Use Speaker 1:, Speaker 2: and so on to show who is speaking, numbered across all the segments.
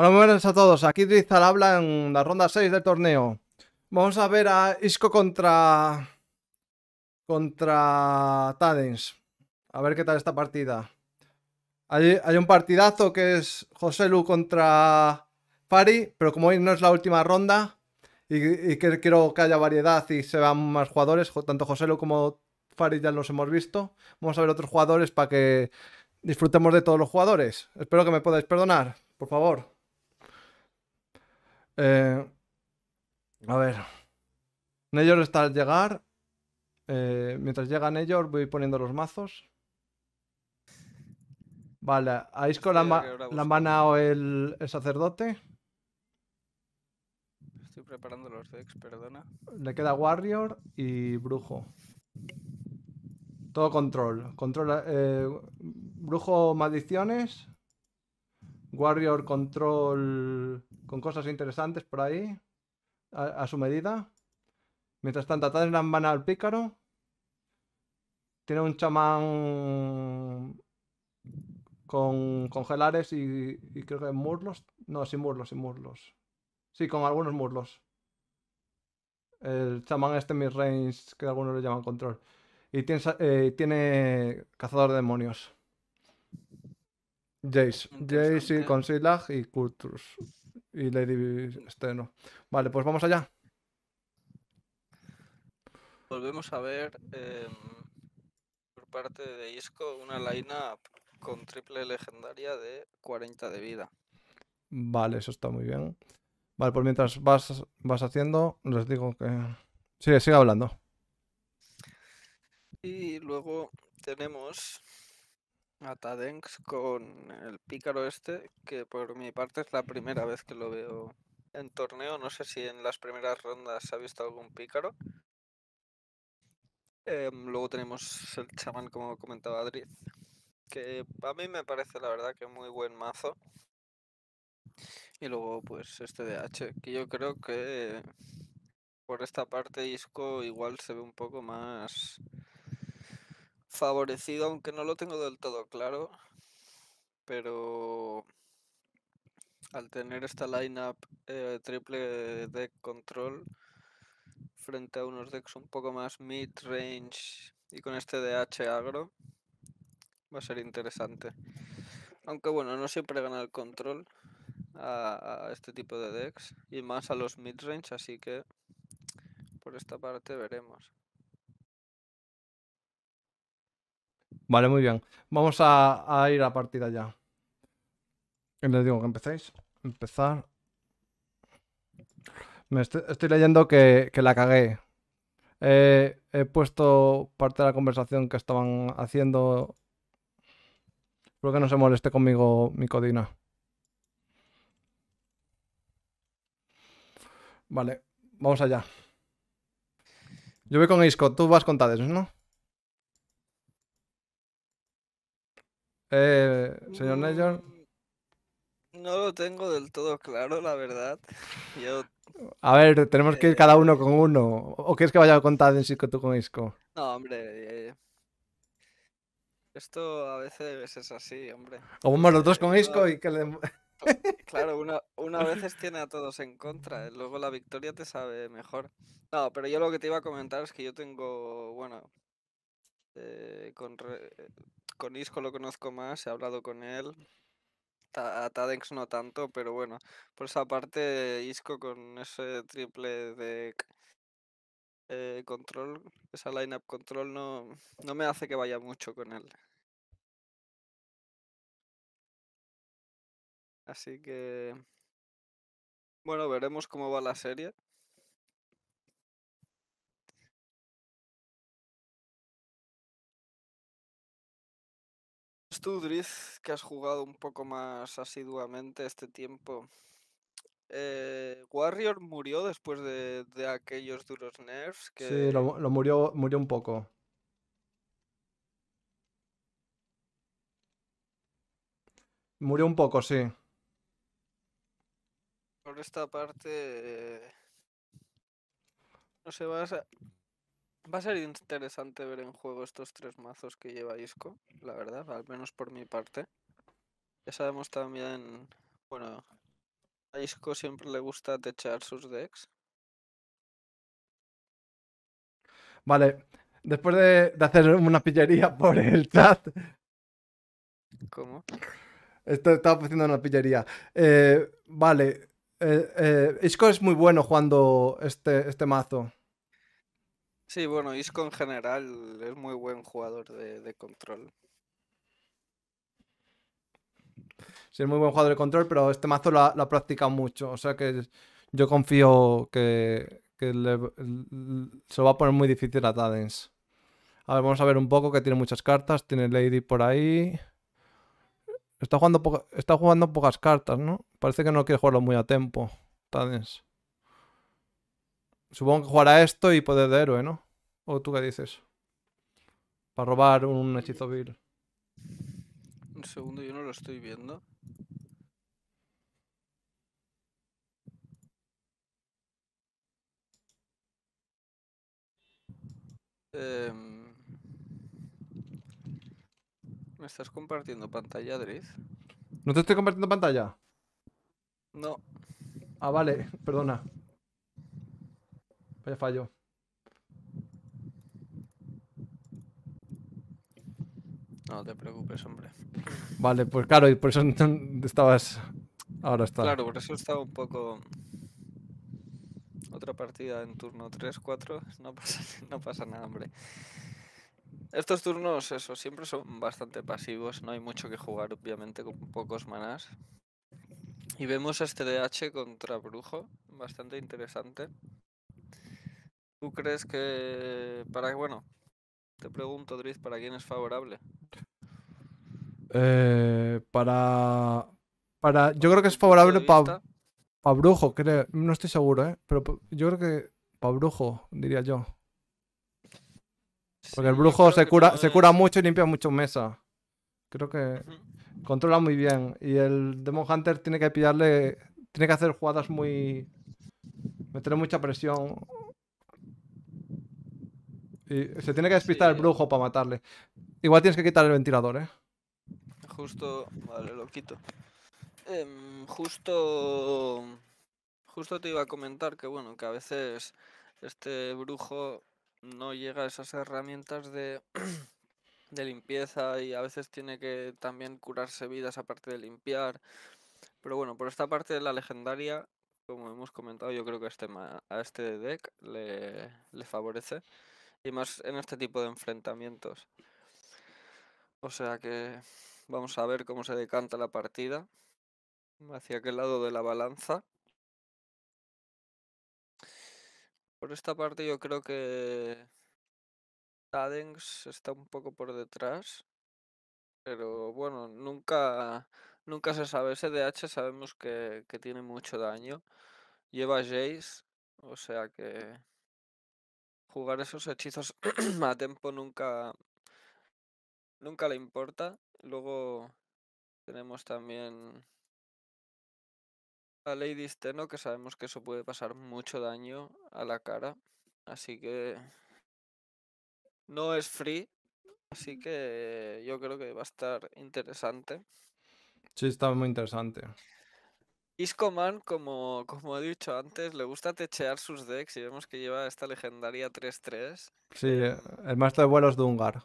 Speaker 1: Hola, muy buenas a todos. Aquí Drizal habla en la ronda 6 del torneo. Vamos a ver a Isco contra... Contra Tadens. A ver qué tal esta partida. Hay, un partidazo que es José Lu contra Fari, pero como hoy no es la última ronda y, que quiero que haya variedad y se vean más jugadores, tanto José Lu como Fari ya los hemos visto. Vamos a ver otros jugadores para que disfrutemos de todos los jugadores. Espero que me podáis perdonar, por favor. Eh, a ver. Neyor está al llegar. Eh, mientras llega Neyor, voy poniendo los mazos. Vale, ¿ahí con la, mano o el, sacerdote?
Speaker 2: Estoy preparando los decks, perdona.
Speaker 1: Le queda Warrior y Brujo. Todo control. Control. Eh, brujo maldiciones. Warrior control con cosas interesantes por ahí, a, su medida. Mientras tanto, Tadran van al pícaro. Tiene un chamán con congelares y, y creo que murlos. No, sin murlos, sin murlos. Sí, con algunos murlos. El chamán este mid-range, que algunos le llaman control. Y tiene, eh, cazador de demonios. Jace. Jace y Silag y Cultus. Y Lady este Vale, pues vamos allá.
Speaker 2: Volvemos a ver em, por parte de Isco una line-up con triple legendaria de 40 de vida.
Speaker 1: Vale, eso está muy bien. Vale, pues mientras vas, vas haciendo, les digo que. Sigue, sigue hablando.
Speaker 2: Y luego tenemos Atadenx con el pícaro este, que por mi parte es la primera vez que lo veo en torneo. No sé si en las primeras rondas se ha visto algún pícaro. Em, luego tenemos el chamán, como comentaba Adriz, que a mí me parece la verdad que muy buen mazo. Y luego pues este de H que yo creo que por esta parte Isco igual se ve un poco más favorecido, aunque no lo tengo del todo claro. Pero al tener esta lineup eh, triple deck control frente a unos decks un poco más mid-range y con este DH agro, va a ser interesante. Aunque bueno, no siempre gana el control a, a este tipo de decks y más a los mid-range, así que por esta parte
Speaker 1: veremos. Vale, muy bien. Vamos a, a ir a partida ya. Les digo que empecéis. Empezar. Me estoy, leyendo que, la cagué. he puesto parte de la conversación que estaban haciendo. Espero que no se moleste conmigo mi codina. Vale, vamos allá. Yo voy con Isco, tú vas con Tades, ¿no? Eh, señor mm, Neyor.
Speaker 2: No lo tengo del todo claro, la verdad.
Speaker 1: a ver, tenemos que ir cada uno eh, con uno. ¿O quieres que vaya a contar en Sisco tú con Isco?
Speaker 2: No, hombre. Eh, esto a veces es así, hombre. O vamos los dos eh, con Isco y que le... Claro, una, una veces tiene a todos en contra, luego la victoria te sabe mejor. No, pero yo lo que te iba a comentar es que yo tengo, bueno, eh, con con Isco lo conozco más, he hablado con él. A Tadex no tanto, pero bueno, por esa parte Isco con ese triple de eh, control, esa lineup control no, no me hace que vaya mucho con él. Así que bueno, veremos cómo va la serie. que has jugado un poco más asiduamente este tiempo, eh, Warrior murió después de, aquellos duros nerfs. Que... Sí, lo,
Speaker 1: murió, murió un poco. Murió un poco, sí.
Speaker 2: Por esta parte... Eh, no se vas a... Va a ser interesante ver en juego estos tres mazos que lleva Isco, la verdad, al menos por mi parte. Ya sabemos también, bueno, a Isco siempre le gusta techar sus decks.
Speaker 1: Vale, después de, hacer una pillería por el chat. ¿Cómo? estaba haciendo una pillería. Eh, vale, eh, eh, Isco es muy bueno jugando este, este mazo.
Speaker 2: Sí, bueno, Isco en general es muy buen jugador de, control.
Speaker 1: Sí, es muy buen jugador de control, pero este mazo lo ha, practicado mucho. O sea que yo confío que, se va a poner muy difícil a Tadens. A ver, vamos a ver un poco que tiene muchas cartas. Tiene Lady por ahí. Está jugando, está jugando pocas cartas, ¿no? Parece que no quiere jugarlo muy a tiempo, Tadens. Supongo que jugará esto y poder de héroe, ¿no? ¿O tú qué dices? Para robar un hechizo vil.
Speaker 2: Un segundo, yo no lo estoy viendo. Em, ¿Me estás compartiendo pantalla, Driz?
Speaker 1: ¿No te estoy compartiendo pantalla? No. Ah, vale, perdona falló.
Speaker 2: No te preocupes, hombre.
Speaker 1: Vale, pues claro, y por eso estabas. Ahora está. Claro,
Speaker 2: por eso estaba un poco. Otra partida en turno 3-4. No pasa, no pasa nada, hombre. Estos turnos, eso, siempre son bastante pasivos. No hay mucho que jugar, obviamente, con pocos manás. Y vemos este DH contra Brujo. Bastante interesante. ¿Tú crees que para bueno? Te pregunto, Driz, ¿para quién es favorable?
Speaker 1: Eh, para. Para. Yo creo que es favorable para. para Brujo, creo. No estoy seguro, ¿eh? Pero yo creo que. Para Brujo, diría yo. Porque el brujo se cura, se cura mucho y limpia mucho mesa. Creo que controla muy bien. Y el Demon Hunter tiene que pillarle. Tiene que hacer jugadas muy. meter mucha presión se tiene que despistar el brujo para matarle. Igual tienes que quitar el ventilador, ¿eh?
Speaker 2: Justo... Vale, lo quito. Em, justo... Justo te iba a comentar que, bueno, que a veces este brujo no llega a esas herramientas de, de limpieza y a veces tiene que también curarse vidas aparte de limpiar. Pero bueno, por esta parte de la legendaria, como hemos comentado, yo creo que a este, a este deck le, le favorece. Y más en este tipo de enfrentamientos. O sea que vamos a ver cómo se decanta la partida. Hacia qué lado de la balanza. Por esta parte yo creo que Tadens está un poco por detrás. Pero bueno, nunca, nunca se sabe. SDH sabemos que tiene mucho daño. Lleva Jace. O sea que jugar esos hechizos a tempo nunca, nunca le importa. Luego tenemos también a Lady Steno, que sabemos que eso puede pasar mucho daño a la cara. Así que no es free. Así que yo creo que va a estar interesante.
Speaker 1: Sí, está muy interesante.
Speaker 2: Iscoman, como, como he dicho antes, le gusta techear sus decks y vemos que lleva esta legendaria 3-3.
Speaker 1: Sí, eh el maestro de vuelos de Hungar.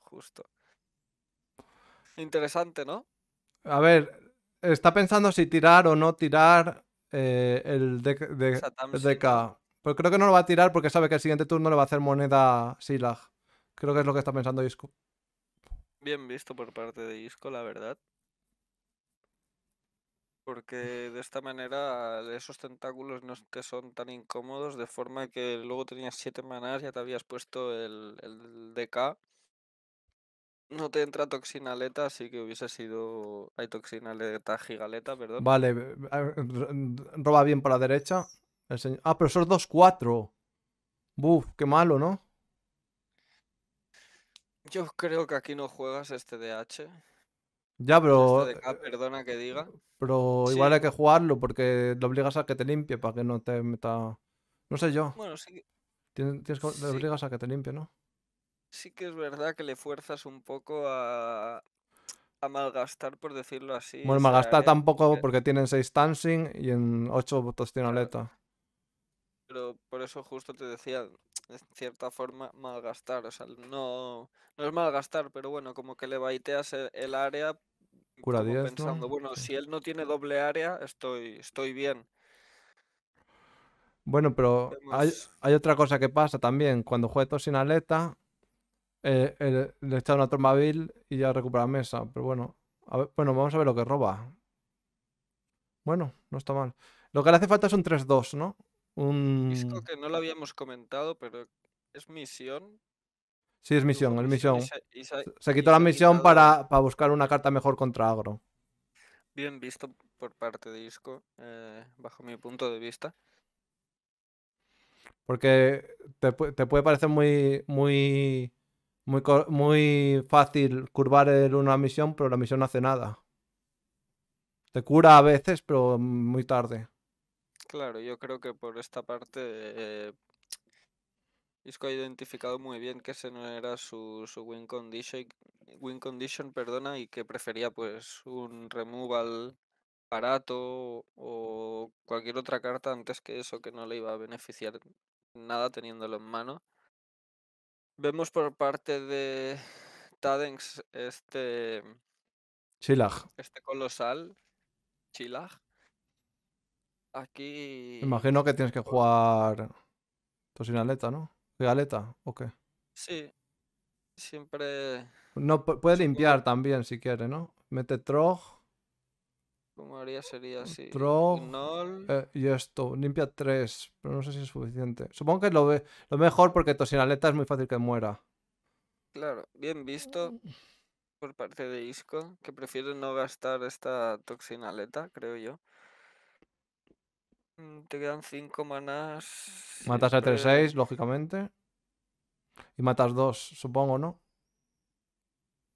Speaker 2: Justo. Interesante, ¿no?
Speaker 1: A ver, está pensando si tirar o no tirar eh, el deck de, DK. Pero creo que no lo va a tirar porque sabe que el siguiente turno le va a hacer moneda Silag. Creo que es lo que está pensando Isco.
Speaker 2: Bien visto por parte de Isco, la verdad porque de esta manera esos tentáculos no te son tan incómodos, de forma que luego tenías siete manas ya te habías puesto el, el DK. No te entra toxinaleta, así que hubiese sido. Hay toxinaleta gigaleta, perdón. Vale, mm,
Speaker 1: roba bien para la derecha. señor... Ah, pero son 2-4. Buf, qué malo, ¿no?
Speaker 2: Yo creo que aquí no juegas este DH.
Speaker 1: Ya, pero.
Speaker 2: perdona que diga. Pero igual hay
Speaker 1: que jugarlo porque lo obligas a que te limpie para que no te meta. No sé yo. Bueno, Tienes, que... obligas a que te limpie, ¿no?
Speaker 2: Sí que es verdad que le fuerzas un poco a, a malgastar, por decirlo así. Bueno, malgastar ¿eh? tampoco porque tienen
Speaker 1: 6 dancing y en 8 botas tiene aleta.
Speaker 2: Pero por eso justo te decía, en cierta forma, malgastar. O sea, no, es malgastar, pero bueno, como que le baiteas el, el área mm, pensando, bueno, si él no tiene doble área, estoy, estoy
Speaker 1: bien. Bueno, pero hay, otra cosa que pasa también. Cuando juega sin aleta, eh, eh, le echa una tromba Bill y ya recupera mesa. Pero bueno, bueno, vamos a ver lo que roba. Bueno, no está mal. Lo que le hace falta son 3-2, ¿no? Un disco
Speaker 2: que no lo habíamos comentado, pero es misión.
Speaker 1: Sí, es misión, es misión. se, quitó la misión para, buscar una carta mejor contra agro.
Speaker 2: Bien visto por parte de disco, eh, bajo mi punto de vista.
Speaker 1: Porque te, te puede parecer muy, muy, muy, muy fácil curvar una misión, pero la misión no hace nada. Te cura a veces, pero muy tarde.
Speaker 2: Claro, yo creo que por esta parte eh, Disco ha identificado muy bien que ese no era su, win condition, win condition, perdona, y que prefería pues un removal barato o cualquier otra carta antes que eso que no le iba a beneficiar nada teniéndolo en mano. Vemos por parte de Tadens este Chilag. Este colosal Chilag
Speaker 1: Aquí. imagino que tienes que pues jugar. Tosinaleta, ¿no? aleta o qué?
Speaker 2: Sí. Siempre.
Speaker 1: No, puede limpiar también si quiere, ¿no? Mete trog.
Speaker 2: Como haría sería mm, así. Trog. Eh,
Speaker 1: y esto. Limpia 3. Pero no sé si es suficiente. Supongo que lo, ve, lo mejor porque Tosinaleta es muy fácil que muera.
Speaker 2: Claro, bien visto mm. por parte de Isco, que prefiere no gastar esta toxinaleta, creo yo. Mm, te quedan 5 manás. Matas a 3-6,
Speaker 1: lógicamente. Y matas 2, supongo, ¿no?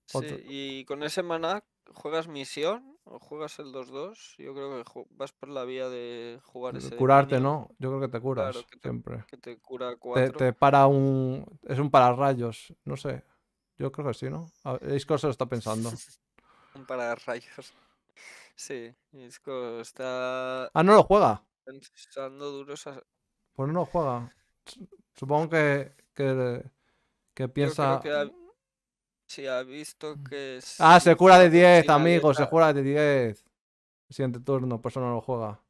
Speaker 1: Sí,
Speaker 2: y con ese maná juegas misión o juegas el 2-2. Yo creo que vas por la vía
Speaker 1: de jugar ese. Curarte, ¿no? Yo creo que te curas siempre. Que te cura 4. Te, para un. Es un pararrayos, no sé. Yo creo que sí, ¿no? Isco se lo está pensando.
Speaker 2: un pararrayos. Sí, Isco está. Ah, no lo juega estando duros
Speaker 1: Pues no lo juega. Supongo que, que, piensa...
Speaker 2: Si ha... visto mm. que... Ah, se cura de 10, amigo, se
Speaker 1: cura de 10. Siguiente turno, por eso no lo juega.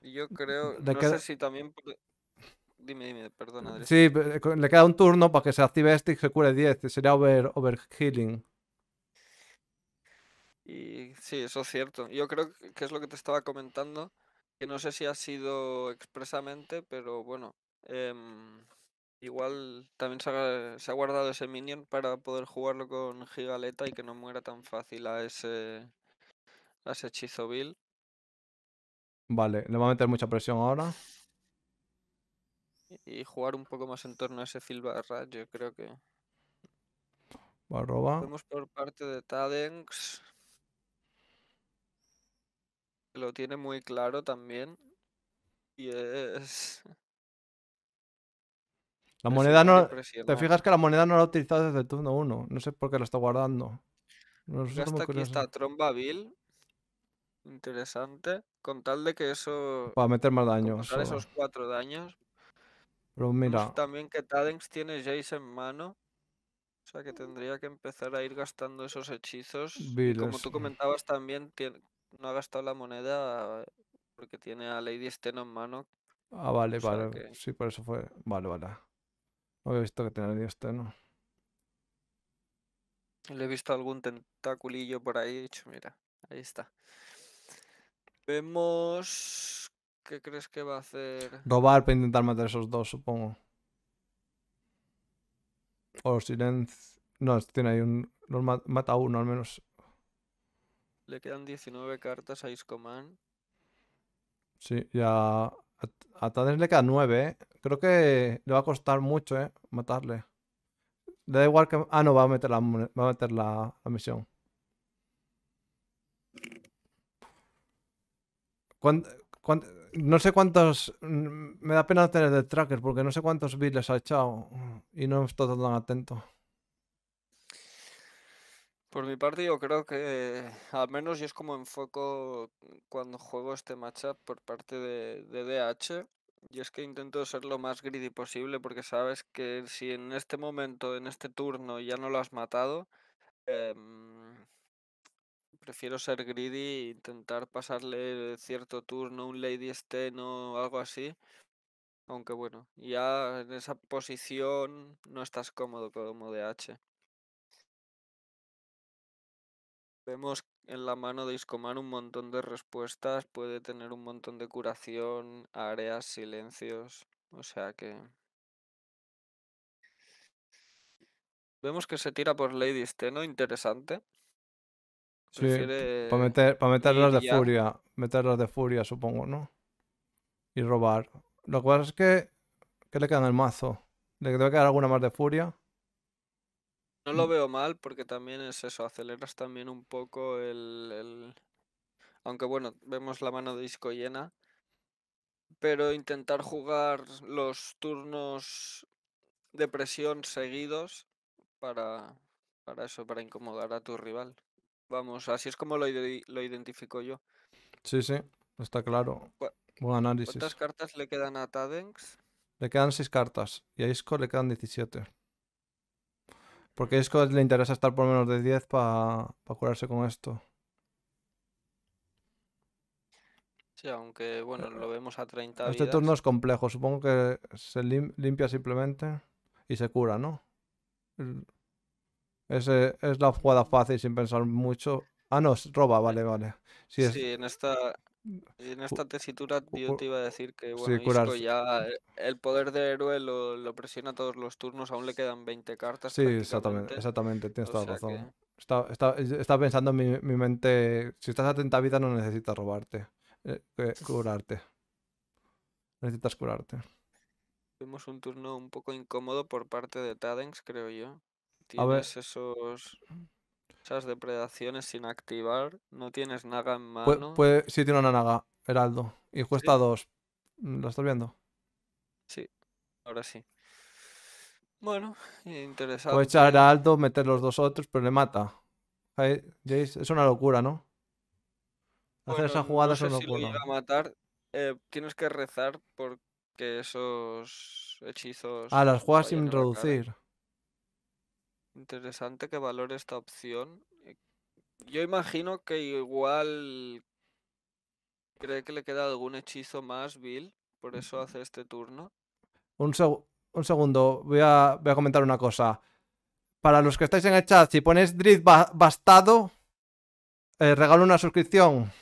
Speaker 2: Yo creo... no sé si también... E-, dime, dime, perdona. Sí,
Speaker 1: le queda un turno para que se active este y se cure 10. Sería over, over healing.
Speaker 2: Y sí, eso es cierto. Yo creo que es lo que te estaba comentando, que no sé si ha sido expresamente, pero bueno, em, igual también se ha, guardado ese minion para poder jugarlo con Gigaleta y que no muera tan fácil a ese, a ese hechizo Bill.
Speaker 1: Vale, le va a meter mucha presión ahora.
Speaker 2: Y, jugar un poco más en torno a ese Filbarra, yo creo que.
Speaker 1: Vamos
Speaker 2: por parte de Tadenx lo tiene muy claro también. Y es.
Speaker 1: La moneda no. Te fijas que la moneda no la ha utilizado desde el turno 1. No sé por qué lo está guardando. No sé aquí está
Speaker 2: tromba vil. Interesante. Con tal de que eso. Para meter más daño. Para esos cuatro daños. Pero mira. También que Tadenx tiene Jace en mano. O sea que tendría que empezar a ir gastando esos hechizos. Como tú comentabas también, tiene, no ha gastado la moneda porque tiene a Lady Steno en mano.
Speaker 1: Ah, vale, vale. Sí, por eso fue. Vale, vale. No había visto que tenía Lady Steno.
Speaker 2: Le he visto algún tentaculillo por ahí. He dicho, mira, ahí está. Vemos. ¿Qué crees que va a hacer?
Speaker 1: Robar para intentar matar a esos dos, supongo. O silencio. No, este tiene ahí un. mata uno al menos.
Speaker 2: Le quedan 19 cartas a Iscoman.
Speaker 1: Sí, ya. A Tadres le quedan 9, ¿eh? Creo que le va a costar mucho, ¿eh? Matarle. Le da igual que. Ah, no, va a meter la, va a meter la, la misión. no sé cuántos. Mm, me da pena tener de tracker porque no sé cuántos bits les ha echado y no estoy tan atento.
Speaker 2: Por mi parte, yo creo que al menos yo es como enfoco cuando juego este matchup por parte de, DH. Y es que intento ser lo más greedy posible porque sabes que si en este momento, en este turno, ya no lo has matado, em, prefiero ser greedy e intentar pasarle cierto turno, un Lady Sten o algo así. Aunque bueno, ya en esa posición no estás cómodo como DH. vemos en la mano de Iscoman un montón de respuestas, puede tener un montón de curación, áreas, silencios, o sea que... Vemos que se tira por Lady Steno, interesante.
Speaker 1: Sí, para meter, meterlas de furia, meterlas de furia supongo, ¿no? Y robar. Lo cual es que... ¿Qué le queda en el mazo? ¿Le debe quedar alguna más de furia?
Speaker 2: No lo mm. veo mal porque también es eso, aceleras también un poco el, Aunque bueno, vemos la mano de disco llena. Pero intentar jugar los turnos de presión seguidos para, para eso, para incomodar a tu rival. Vamos, así es como lo, identifico yo.
Speaker 1: Sí, sí, está claro. Buen análisis. ¿Cuántas
Speaker 2: cartas le quedan a Tadens?
Speaker 1: Le quedan 6 cartas y a Isco le quedan 17. Porque a que le interesa estar por menos de 10 para curarse con esto.
Speaker 2: Sí, aunque bueno, eh, lo vemos a 30. Este turno es
Speaker 1: complejo. Supongo que se limpia simplemente y se cura, ¿no? es la jugada fácil sin pensar mucho. Ah, no, roba, vale, vale. Sí, sí
Speaker 2: en esta en esta tesitura yo te iba a decir que bueno, ya eh, el poder de héroe lo, presiona todos los turnos, aún le quedan 20 cartas. Sí, exactamente, exactamente, tienes toda la razón.
Speaker 1: Estaba pensando en mi, mente, si estás atenta a vida no necesitas robarte, eh, curarte. Necesitas curarte.
Speaker 2: Tuvimos un turno un poco incómodo por parte de Tadens, creo yo. Tienes a ver... esos esas depredaciones sin activar. No tienes naga en mano. Pues
Speaker 1: sí, tiene una naga, Heraldo. Y cuesta dos. Mm, ¿Lo estás viendo?
Speaker 2: Sí, ahora sí. Bueno, interesante. Puede echar
Speaker 1: a meter los dos otros, pero le mata. Jace, es una locura, ¿no? Hacer esa jugada es una locura. Si a
Speaker 2: matar, eh, tienes que rezar porque esos hechizos. Ah, las juegas sin reducir. Interesante que valore esta opción. Eh, yo imagino que igual cree que le queda algún hechizo más, Bill, por eso hace este turno.
Speaker 1: Un, segundo, voy a, comentar una cosa. Para los que estáis en el chat, si ponéis Drift Bastado, eh, regalo una suscripción.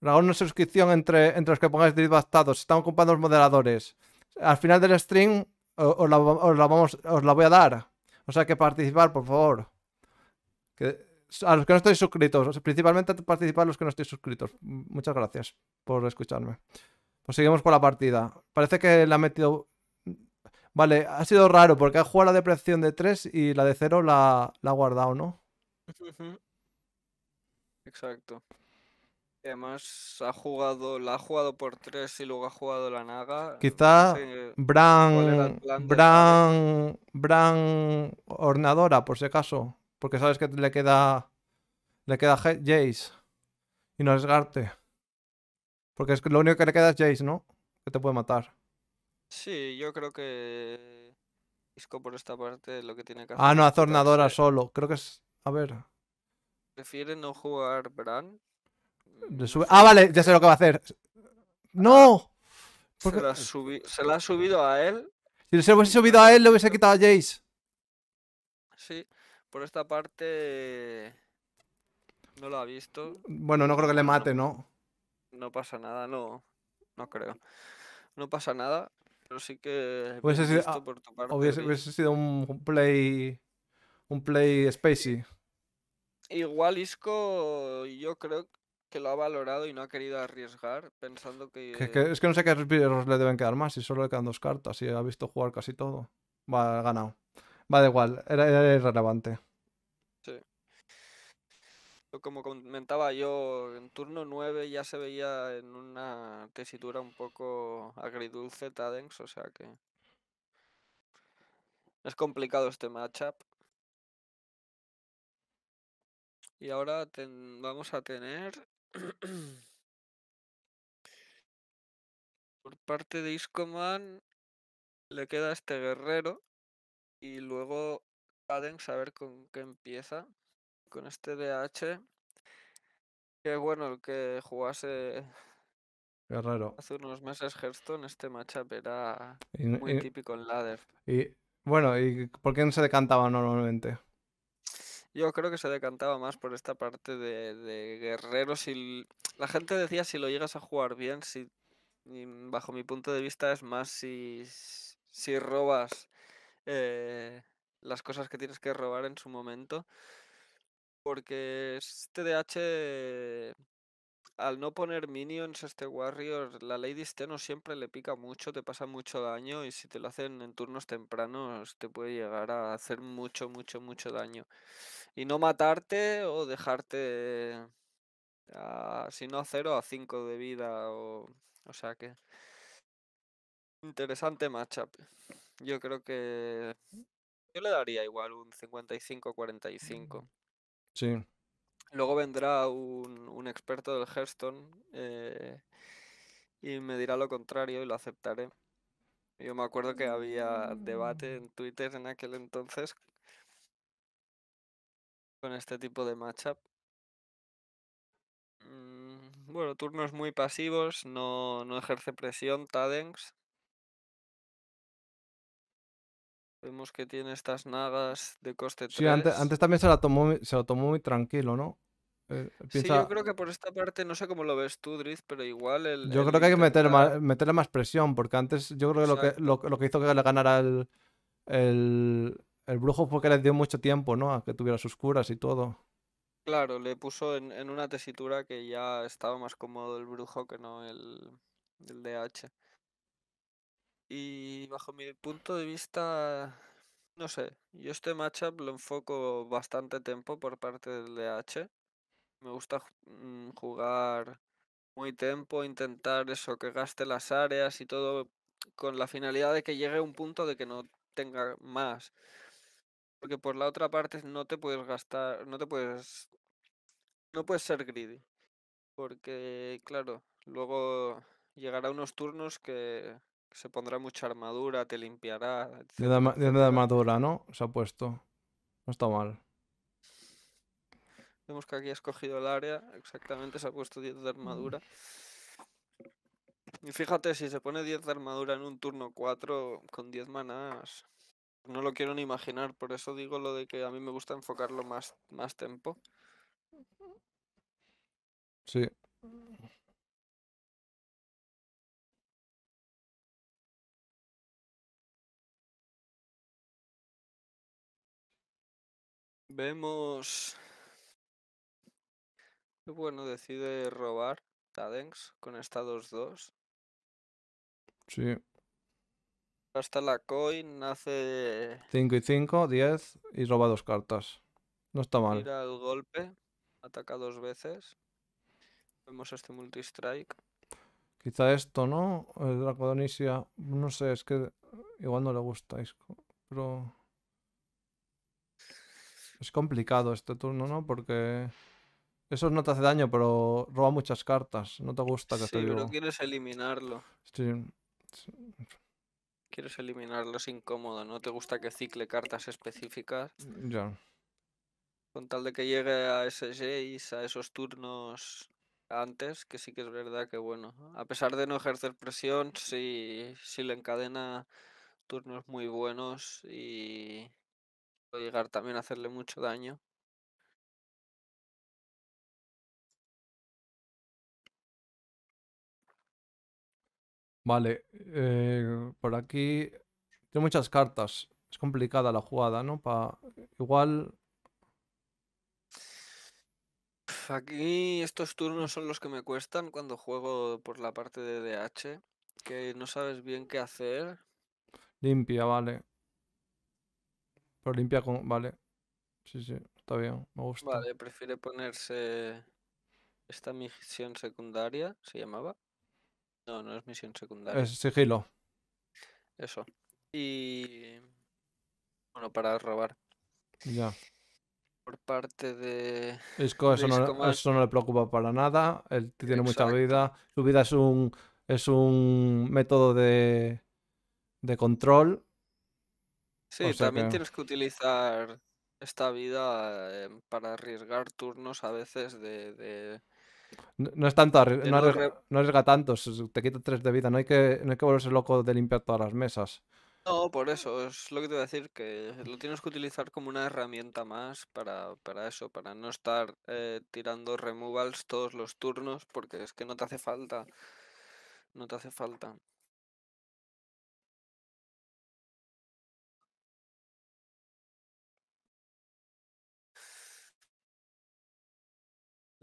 Speaker 1: Regalo una suscripción entre, entre los que pongáis Drift Bastado. Se están ocupando los moderadores. Al final del stream os la, la, vamos, os la voy a dar. O sea que participar, por favor. a los que no estáis suscritos, principalmente participar a los que no estáis suscritos. Muchas gracias por escucharme. Pues seguimos con la partida. Parece que la ha metido. Vale, ha sido raro porque ha jugado la depresión de 3 y la de 0 la, la ha guardado, ¿no?
Speaker 2: Exacto además ha jugado, la ha jugado por tres y luego ha jugado la Naga. Quizá Bran,
Speaker 1: Bran, Bran Ornadora, por si acaso. Porque sabes que le queda, le queda Jace y no es Garte. Porque es lo único que le queda es Jace, ¿no? Que te puede matar.
Speaker 2: Sí, yo creo que Disco por esta parte lo que tiene que ah, hacer. Ah, no, hace Ornadora
Speaker 1: solo. Creo que es. A ver.
Speaker 2: Prefiere no jugar Bran
Speaker 1: Ah, vale, ya sé lo que va a hacer. ¡No!
Speaker 2: Se, la ha subido a él.
Speaker 1: Si se lo hubiese subido a él, le hubiese quitado a Jace.
Speaker 2: Sí, por esta parte. No lo ha visto.
Speaker 1: Bueno, no creo que le mate, ¿no?
Speaker 2: No, pasa nada, no. No creo. No pasa nada, pero sí que. Hubiese sido, ah, sido
Speaker 1: un play. Un play spacey.
Speaker 2: Igual Isco, yo creo que lo ha valorado y no ha querido arriesgar, pensando que... es que
Speaker 1: no sé qué le deben quedar más, si solo le quedan dos cartas y ha visto jugar casi todo. Va, ganado. Va de igual, era, irrelevante.
Speaker 2: Sí. Como comentaba yo, en turno 9 ya se veía en una tesitura un poco agridulce Tadens. o sea que... Es complicado este matchup. Y ahora vamos a tener Por parte de Iscoman le queda este guerrero y luego Aden, a ver con qué empieza. Con este DH. qué bueno, el que jugase Guerrero. Hace unos meses Hearthstone este matchup era
Speaker 1: muy típico en ladder. Y bueno, ¿y por qué no se decantaba normalmente?
Speaker 2: Yo creo que se decantaba más por esta parte de, guerreros guerrero. la gente decía si lo llegas a jugar bien, si bajo mi punto de vista es más si, robas eh, las cosas que tienes que robar en su momento. Porque este DH al no poner minions, este Warrior, la Lady Steno siempre le pica mucho, te pasa mucho daño y si te lo hacen en turnos tempranos te puede llegar a hacer mucho, mucho, mucho daño. Y no matarte o dejarte, si no a 0, a 5 de vida o, o sea que... Interesante matchup. Yo creo que... Yo le daría igual un 55-45. Sí. Luego vendrá un, un experto del Hearthstone eh, y me dirá lo contrario y lo aceptaré. Yo me acuerdo que había debate mm. en Twitter en aquel entonces con este tipo de matchup. Mm, bueno, turnos muy pasivos, no, no ejerce presión, Tadens Vemos que tiene estas nagas de coste 3. Sí, antes,
Speaker 1: también se, la tomó, se lo tomó muy tranquilo, ¿no? Eh, sí, yo
Speaker 2: creo que por esta parte, no sé cómo lo ves tú, Driz, pero igual el. Yo creo que hay que meter
Speaker 1: meterle más presión, porque antes yo creo que lo, que lo, que hizo que le ganara el, brujo fue que le dio mucho tiempo, ¿no? A que tuviera sus curas y todo.
Speaker 2: Claro, le puso en, una tesitura que ya estaba más cómodo el brujo que no el, el DH. Y bajo mi punto de vista, no sé, yo este matchup lo enfoco bastante tiempo por parte del DH. Me gusta mm, jugar muy tiempo intentar eso, que gaste las áreas y todo con la finalidad de que llegue a un punto de que no tenga más. Porque por la otra parte no te puedes gastar, no te puedes, no puedes ser greedy. Porque, claro, luego llegará unos turnos que se pondrá mucha armadura, te limpiará.
Speaker 1: de, armadura, ¿no? Se ha puesto. No está mal.
Speaker 2: Vemos que aquí ha escogido el área, exactamente, se ha puesto 10 de armadura. Y fíjate, si se pone 10 de armadura en un turno 4 con 10 manas no lo quiero ni imaginar, por eso digo lo de que a mí me gusta enfocarlo más, más tiempo. Sí. Mm. Vemos. Bueno, decide robar Tadenx con estados 2. Sí. Hasta la coin, hace.
Speaker 1: 5 y 5, 10 y roba dos cartas. No está mal. Mira
Speaker 2: el golpe, ataca dos veces. Vemos este multi-strike.
Speaker 1: Quizá esto, ¿no? El Dracodonisia. No sé, es que igual no le gusta. Pero. Es complicado este turno, ¿no? Porque eso no te hace daño, pero roba muchas cartas. No te gusta que sí, te Sí, pero
Speaker 2: quieres eliminarlo. Sí. Quieres eliminarlo, es incómodo. No te gusta que cicle cartas específicas. Ya. Con tal de que llegue a ese 6, a esos turnos antes, que sí que es verdad que, bueno, a pesar de no ejercer presión, sí le encadena turnos muy buenos y, llegar también a hacerle mucho
Speaker 1: daño. Vale, eh, por aquí tiene muchas cartas. Es complicada la jugada, ¿no? Pa... Igual...
Speaker 2: Aquí estos turnos son los que me cuestan cuando juego por la parte de DH, que no sabes bien qué hacer.
Speaker 1: Limpia, vale. Olimpia limpia con. Vale. Sí, sí, está bien, me gusta.
Speaker 2: Vale, prefiere ponerse. Esta misión secundaria, ¿se llamaba? No, no es misión secundaria. Es sigilo. Eso. Y. Bueno, para robar.
Speaker 1: Ya. Por parte de. eso, no, eso, no, le preocupa para nada. Él tiene mucha vida. Su vida es un. Es un método de. De control Sí, también
Speaker 2: tienes que utilizar esta vida em, para arriesgar turnos a veces de... No, es tanto, arriesga,
Speaker 1: no, arriesga, tanto, te quita tres de vida, no hay, que, no hay que volverse loco de limpiar todas las mesas.
Speaker 2: No, por eso, es lo que te voy a decir, que lo tienes que utilizar como una herramienta más para, eso, para no estar eh, tirando removals todos los turnos, porque es que no te hace falta. No te hace falta.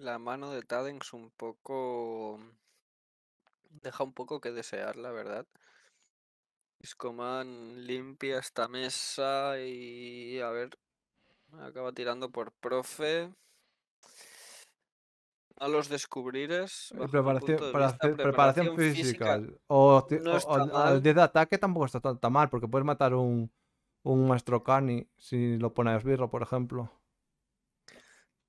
Speaker 1: La mano de Tadens un poco.
Speaker 2: deja un poco que desear, la verdad. Iscoman limpia esta mesa y. a ver. Acaba tirando por profe. A los descubrires. Eh, preparación, física. O, al de
Speaker 1: ataque tampoco está tan, mal, porque puedes matar un, un maestro cani si lo pones a por ejemplo.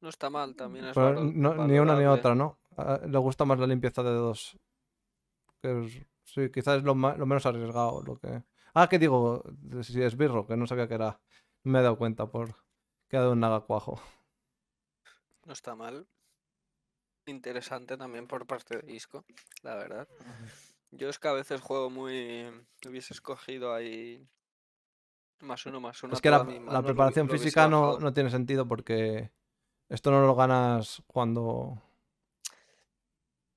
Speaker 2: No está mal también. Es ni una ni otra,
Speaker 1: ¿no? Ah, le gusta más la limpieza de dos. Que sí, quizás es lo, menos arriesgado. Lo que... Ah, ¿qué digo, si es birro, que no sabía que era. Me he dado cuenta por que ha dado un nagacuajo.
Speaker 2: No está mal. Interesante también por parte de Disco, la verdad. Yo es que a veces juego muy. Hubiese escogido ahí. Más uno, más uno. Es que la, preparación física no, no tiene
Speaker 1: sentido porque esto no lo ganas cuando.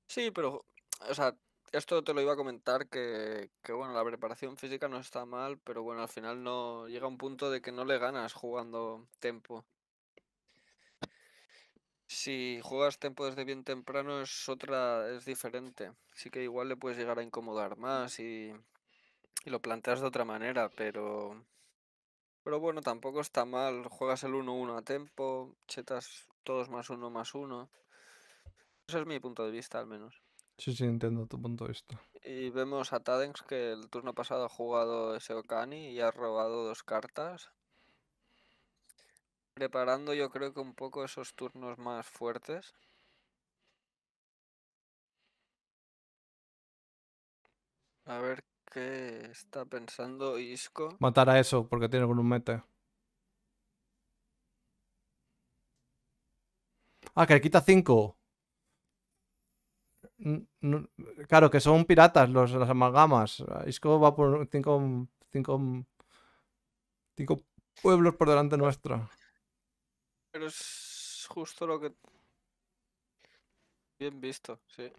Speaker 2: Sí, pero. O sea, esto te lo iba a comentar que, bueno, la preparación física no está mal, pero bueno, al final no llega un punto de que no le ganas jugando tempo. Si juegas tempo desde bien temprano es otra, es diferente. Sí que igual le puedes llegar a incomodar más y lo planteas de otra manera, pero pero bueno, tampoco está mal. Juegas el 1-1 a tempo, chetas todos más uno más uno. Ese es mi punto de vista, al menos.
Speaker 1: Sí, sí, entiendo tu punto de vista.
Speaker 2: Y vemos a Tadens que el turno pasado ha jugado ese Okani y ha robado dos cartas. Preparando yo creo que un poco esos turnos más fuertes. A ver qué está pensando Isco?
Speaker 1: Matar a eso porque tiene grumete. Ah, que le quita 5. claro, que son piratas los, las amalgamas. Isco va por 5 cinco, cinco, pueblos por delante nuestro.
Speaker 2: Pero es justo lo que... Bien visto, sí.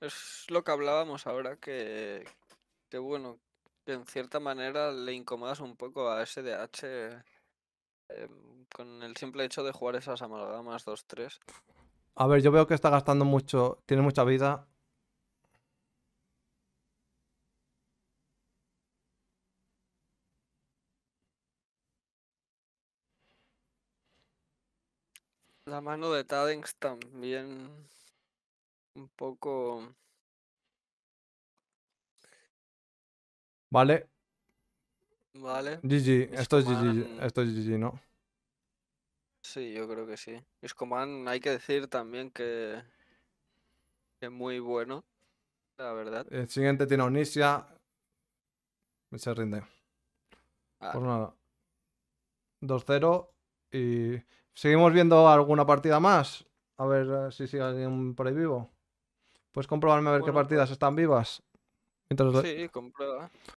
Speaker 2: Es lo que hablábamos ahora, que, Qué bueno, que en cierta manera le incomodas un poco a SDH em, con el simple hecho de jugar esas amalgamas 2-3.
Speaker 1: A ver, yo veo que está gastando mucho, tiene mucha vida.
Speaker 2: La mano de Tadings también un poco Vale. Vale. GG, esto es GG, ¿no? Sí, yo creo que sí. como hay que decir también que, es muy bueno, la verdad.
Speaker 1: El siguiente tiene Onisia. Se rinde. Ah. Pues nada. 2-0 y seguimos viendo alguna partida más. A ver eh, si sigue alguien por ahí vivo. Puedes comprobarme a ver qué pues partidas están vivas.
Speaker 2: Sí, comprueba.